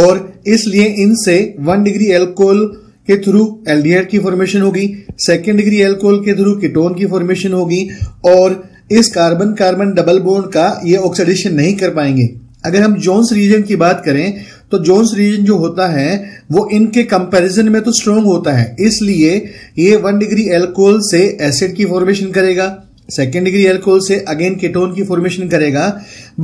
Speaker 1: और इसलिए इनसे वन डिग्री एल्कोहल के थ्रू एल्डिहाइड की फॉर्मेशन होगी सेकेंड डिग्री एल्कोहल के थ्रू कीटोन की फॉर्मेशन होगी और इस कार्बन कार्बन डबल बोन्ड का ये ऑक्सीडेशन नहीं कर पाएंगे अगर हम जोन्स रीजन की बात करें तो जोन्स रीजन जो होता है वो इनके कंपैरिजन में तो स्ट्रोंग होता है इसलिए ये वन डिग्री एल्कोहल से एसिड की फॉर्मेशन करेगा सेकेंड डिग्री एल्कोहल से अगेन केटोन की फॉर्मेशन करेगा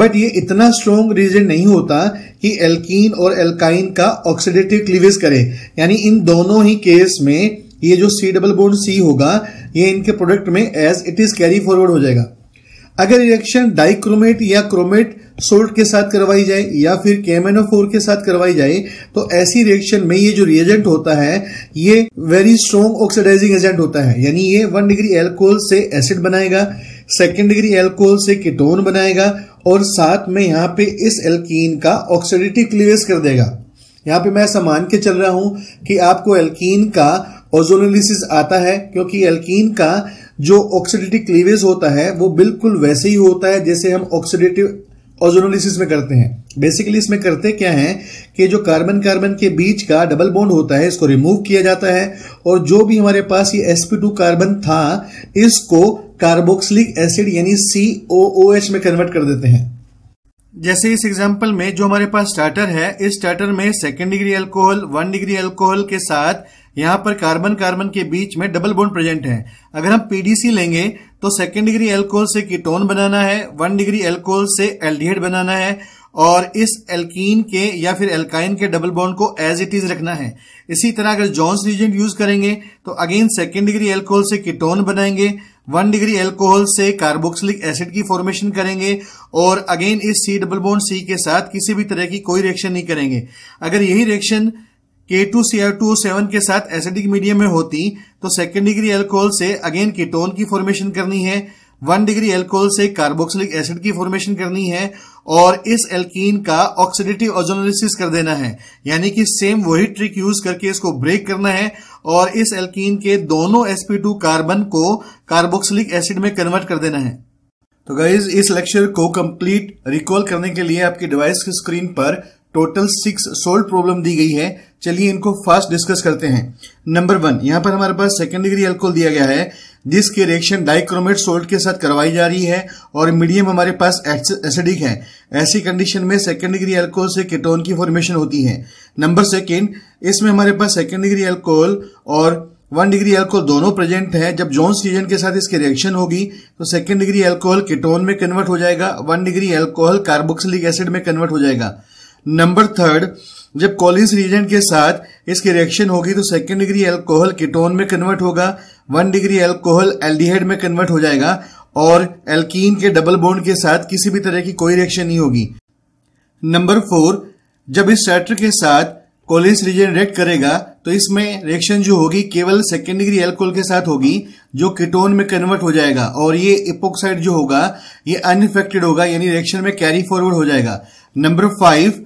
Speaker 1: बट ये इतना स्ट्रॉन्ग रीजन नहीं होता कि एल्कीन और एल्काइन का ऑक्सीडेटिव क्लिविज करे यानी इन दोनों ही केस में ये जो सी डबल बोन सी होगा ये इनके प्रोडक्ट में as it is carry forward हो जाएगा अगर रिएक्शन डाइक्रोमेट या क्रोमेट सोल्ट के साथ करवाई जाए या फिर केमेनो फोर के साथ करवाई जाए तो ऐसी रिएक्शन में ये जो रिएजेंट होता है ये वेरी स्ट्रॉन्ग ऑक्सीडाइजिंग एजेंट होता है यानी ये वन डिग्री एल्कोहल से एसिड बनाएगा सेकेंड डिग्री एल्कोहल से कीटोन बनाएगा और साथ में यहाँ पे इस एल्कीन का ऑक्सीडिटी क्लियर कर देगा यहाँ पे मैं ऐसा मान के चल रहा हूं कि आपको एल्कीन का ओजोनोलिसिस आता है क्योंकि एल्कीन का जो ऑक्सीडेटिव क्लीवेज होता है वो बिल्कुल वैसे ही होता है जैसे हम ऑक्सीडेटिव ओजोनोलिसिस में करते हैं बेसिकली इसमें करते क्या है कि जो कार्बन कार्बन के बीच का डबल बॉन्ड होता है इसको रिमूव किया जाता है और जो भी हमारे पास ये sp2 कार्बन था इसको कार्बोक्सिलिक एसिड यानी COOH में कन्वर्ट कर देते हैं जैसे इस एग्जांपल में जो हमारे पास स्टार्टर है इस स्टार्टर में second degree alcohol one degree alcohol के साथ यहाँ पर कार्बन कार्बन के बीच में डबल बोन प्रेजेंट है अगर हम पीडीसी लेंगे तो सेकेंड डिग्री एल्कोहल से कीटोन बनाना है वन डिग्री एल्कोहल से एल्डिहाइड बनाना है और इस एल्कीन के या फिर एल्काइन के डबल बॉन्ड को एज इट इज रखना है इसी तरह अगर जॉन्स रीजेंट यूज करेंगे तो अगेन सेकेंड डिग्री एल्कोहल से कीटोन बनाएंगे वन डिग्री एल्कोहल से कार्बोक्सिलिक एसिड की फॉर्मेशन करेंगे और अगेन इस सी डबल बॉन्ड सी के साथ किसी भी तरह की कोई रिएक्शन नहीं करेंगे अगर यही reaction K two C R two seven के साथ एसिडिक मीडियम में होती तो सेकेंड डिग्री एल्कोहल से अगेन कीटोन की फॉर्मेशन करनी है वन डिग्री एल्कोहल से कार्बोक्सिलिक एसिड की फॉर्मेशन करनी है और इस एल्कीन का ऑक्सीडेटिव ओजोनोलिसिस कर देना है यानी कि सेम वही ट्रिक यूज करके इसको ब्रेक करना है और इस एल्कीन के दोनों sp2 कार्बन को कार्बोक्सिलिक एसिड में कन्वर्ट कर देना है तो गाइज इस लेक्चर को कंप्लीट रिकॉल करने के लिए आपकी डिवाइस की स्क्रीन पर टोटल सिक्स सोल्व प्रॉब्लम दी गई है चलिए इनको फर्स्ट डिस्कस करते हैं नंबर वन यहाँ पर हमारे पास सेकेंड डिग्री एल्कोहल दिया गया है जिसकी रिएक्शन डाइक्रोमेट सोल्ट के साथ करवाई जा रही है और मीडियम हमारे पास एसिडिक है ऐसी कंडीशन में सेकेंड डिग्री एल्कोहल से केटोन की फॉर्मेशन होती है नंबर सेकेंड इसमें हमारे पास सेकेंड डिग्री एल्कोहल और वन डिग्री एल्कोहल दोनों प्रेजेंट है जब जोन सीजन के साथ इसकी रिएक्शन होगी तो सेकेंड डिग्री एल्कोहल केटोन में कन्वर्ट हो जाएगा one degree alcohol carboxylic acid में कन्वर्ट हो जाएगा नंबर थर्ड जब कॉलिस रिएजेंट के साथ इसकी रिएक्शन होगी तो सेकेंड डिग्री एल्कोहल कीटोन में कन्वर्ट होगा वन डिग्री एल्कोहल एल्डिहाइड में कन्वर्ट हो जाएगा और एल्कीन के डबल बोन्ड के साथ किसी भी तरह की कोई रिएक्शन नहीं होगी नंबर फोर जब इस सेटर के साथ कोलिस रीजन रिएक्ट करेगा तो इसमें रिएक्शन जो होगी केवल सेकेंड डिग्री एल्कोहल के साथ होगी जो कीटोन में कन्वर्ट हो जाएगा और ये इपोक्साइड जो होगा ये अनइफेक्टेड होगा यानी रिएक्शन में कैरी फॉरवर्ड हो जाएगा नंबर फाइव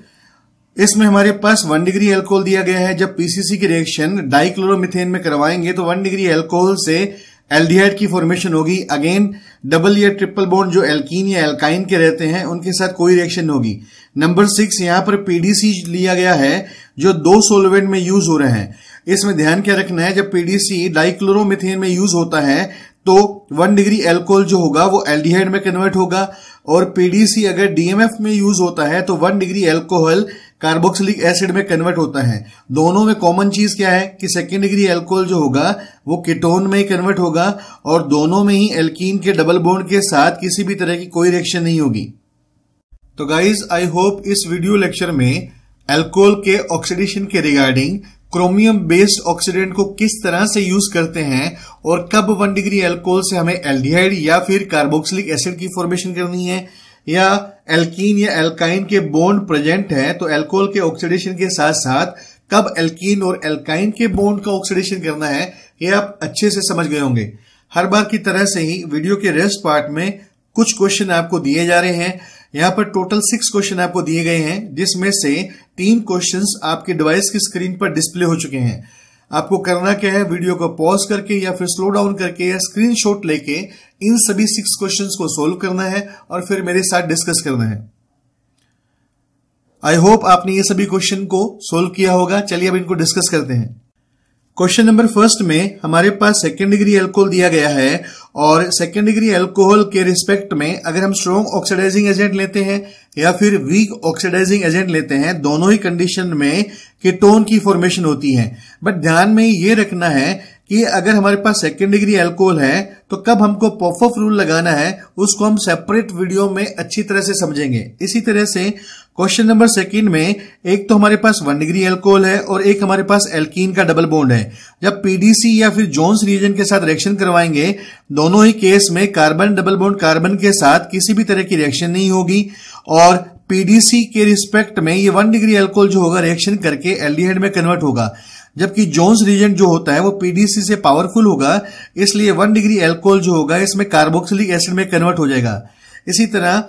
Speaker 1: इसमें हमारे पास वन डिग्री एल्कोहल दिया गया है जब पीसीसी की रिएक्शन डाइक्लोरोमिथेन में करवाएंगे तो वन डिग्री एल्कोहल से एल्डिहाइड की फॉर्मेशन होगी अगेन डबल या ट्रिपल बॉन्ड जो एल्कीन या एल्काइन के रहते हैं उनके साथ कोई रिएक्शन होगी नंबर सिक्स यहां पर पीडीसी लिया गया है जो दो सोलवेंट में यूज हो रहे हैं इसमें ध्यान क्या रखना है जब पीडीसी डाइक्लोरोमिथेन में यूज होता है तो वन डिग्री एल्कोहल जो होगा वो एल्डिहाइड में कन्वर्ट होगा और पीडीसी अगर डीएमएफ में यूज होता है तो one degree alcohol carboxylic acid में कन्वर्ट होता है दोनों में कॉमन चीज क्या है कि सेकेंड डिग्री एल्कोहल जो होगा वो किटोन में ही कन्वर्ट होगा और दोनों में ही एल्कीन के डबल बोन्ड के साथ किसी भी तरह की कोई रिएक्शन नहीं होगी तो गाइज आई होप इस वीडियो लेक्चर में एल्कोहल के ऑक्सीडेशन के रिगार्डिंग क्रोमियम बेस्ड ऑक्सीडेंट को किस तरह से यूज करते हैं और कब वन डिग्री एल्कोहल से हमें एल्डिहाइड या फिर कार्बोक्सिलिक एसिड की फॉर्मेशन करनी है या एल्कीन या एल्काइन के बोन्ड प्रेजेंट है तो एल्कोहल के ऑक्सीडेशन के साथ साथ कब एल्कीन और एल्काइन के बोन्ड का ऑक्सीडेशन करना है ये आप अच्छे से समझ गए होंगे हर बार की तरह से ही वीडियो के रेस्ट पार्ट में कुछ क्वेश्चन आपको दिए जा रहे हैं यहाँ पर टोटल सिक्स क्वेश्चन आपको दिए गए हैं जिसमें से तीन क्वेश्चंस आपके डिवाइस की स्क्रीन पर डिस्प्ले हो चुके हैं आपको करना क्या है वीडियो को पॉज करके या फिर स्लो डाउन करके या शॉट लेके इन सभी सिक्स क्वेश्चन को सोल्व करना है और फिर मेरे साथ डिस्कस करना है आई होप आपने ये सभी क्वेश्चन को सोल्व किया होगा चलिए अब इनको डिस्कस करते हैं क्वेश्चन नंबर फर्स्ट में हमारे पास सेकेंड डिग्री एल्कोहल दिया गया है और सेकेंड डिग्री एल्कोहल के रिस्पेक्ट में अगर हम स्ट्रॉन्ग ऑक्सीडाइजिंग एजेंट लेते हैं या फिर वीक ऑक्सीडाइजिंग एजेंट लेते हैं दोनों ही कंडीशन में कीटोन की फॉर्मेशन होती है बट ध्यान में ये रखना है कि अगर हमारे पास सेकेंड डिग्री एल्कोहल है तो कब हमको पॉफ ऑफ रूल लगाना है उसको हम सेपरेट वीडियो में अच्छी तरह से समझेंगे इसी तरह से क्वेश्चन नंबर सेकंड में एक तो हमारे पास वन डिग्री एल्कोहल है और एक हमारे पास एल्कीन का डबल बोन्ड है जब पीडीसी या फिर जोन्स रीजन के साथ रिएक्शन करवाएंगे दोनों ही केस में कार्बन डबल बोन्ड कार्बन के साथ किसी भी तरह की रिएक्शन नहीं होगी और पीडीसी के रिस्पेक्ट में ये वन डिग्री एल्कोहल जो होगा रिएक्शन करके एल्डिहाइड में कन्वर्ट होगा जबकि जोन्स रिजेंट जो होता है वो पीडीसी से पावरफुल होगा इसलिए वन डिग्री एल्कोहल जो होगा इसमें कार्बोक्सिलिक एसिड में कन्वर्ट हो जाएगा इसी तरह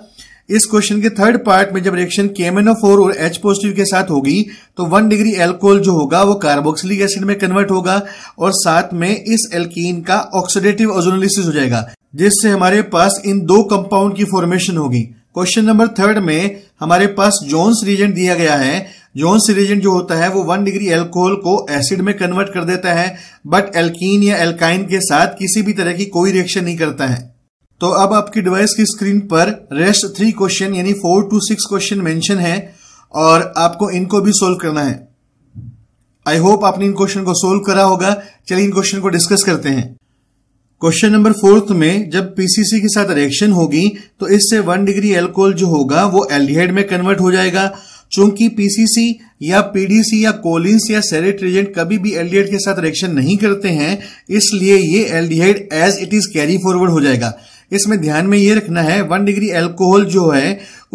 Speaker 1: इस क्वेश्चन के थर्ड पार्ट में जब रिएक्शन के और एच पॉजिटिव के साथ होगी तो वन डिग्री एल्कोहल जो होगा वो कार्बोक्सिलिक एसिड में कन्वर्ट होगा और साथ में इस एल्कीन का ऑक्सीडेटिव ओजोनोलिसिस हो जाएगा जिससे हमारे पास इन दो कंपाउंड की फॉर्मेशन होगी क्वेश्चन नंबर थर्ड में हमारे पास जोन्स रिजेंट दिया गया है यौन सिरेजेंट जो होता है वो वन डिग्री एल्कोहल को एसिड में कन्वर्ट कर देता है बट एल्कीन या एल्काइन के साथ किसी भी तरह की कोई रिएक्शन नहीं करता है तो अब आपकी डिवाइस की स्क्रीन पर रेस्ट थ्री क्वेश्चन यानी four to six question mention है और आपको इनको भी सोल्व करना है आई होप आपने इन क्वेश्चन को सोल्व करा होगा चलिए इन क्वेश्चन को डिस्कस करते हैं क्वेश्चन नंबर फोर्थ में जब पीसीसी के साथ रिएक्शन होगी तो इससे वन डिग्री एल्कोहल जो होगा वो एल्डिहाइड में कन्वर्ट हो जाएगा चूंकि पीसीसी या पीडीसी या कोलिन्स या सेरेट कभी भी एल्डिहाइड के साथ रिएक्शन नहीं करते हैं इसलिए ये aldehyde as it is carry forward हो जाएगा इसमें ध्यान में ये रखना है वन डिग्री एल्कोहल जो है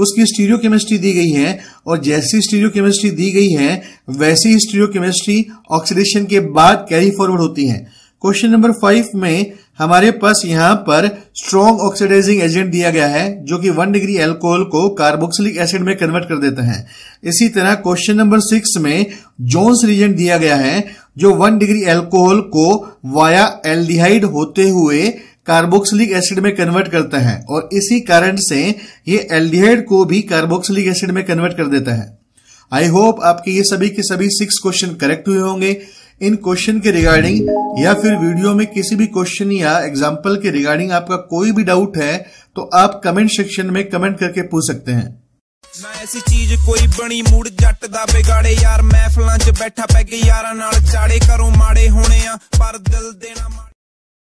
Speaker 1: उसकी स्टीरियो केमिस्ट्री दी गई है और जैसी स्टीरियो केमिस्ट्री दी गई है वैसी स्टीरियो केमिस्ट्री ऑक्सीडेशन के बाद कैरी फॉरवर्ड होती है क्वेश्चन नंबर फाइव में हमारे पास यहाँ पर स्ट्रॉन्ग ऑक्सीडाइजिंग एजेंट दिया गया है जो कि वन डिग्री एल्कोहल को कार्बोक्सिलिक एसिड में कन्वर्ट कर देते हैं इसी तरह क्वेश्चन नंबर सिक्स में जोन्स रीजेंट दिया गया है जो वन डिग्री एल्कोहल को वाया एल्डिहाइड होते हुए कार्बोक्सिलिक एसिड में कन्वर्ट करता है और इसी कारण से ये एल्डिहाइड को भी कार्बोक्सिलिक एसिड में कन्वर्ट कर देता है आई होप आपके ये सभी के सभी सिक्स क्वेश्चन करेक्ट हुए होंगे इन क्वेश्चन के रिगार्डिंग या फिर वीडियो में किसी भी क्वेश्चन या एग्जाम्पल के रिगार्डिंग आपका कोई भी डाउट है तो आप कमेंट सेक्शन में कमेंट करके पूछ सकते हैं मैं ऐसी चीज कोई बनी मूड जट दा बिगाड़े यार ਮਹਿਫਲਾਂ च बैठा ਪੈ ਕੇ नाल चाड़े करो माड़े होने ਹੋਣੇ ਆ ਪਰ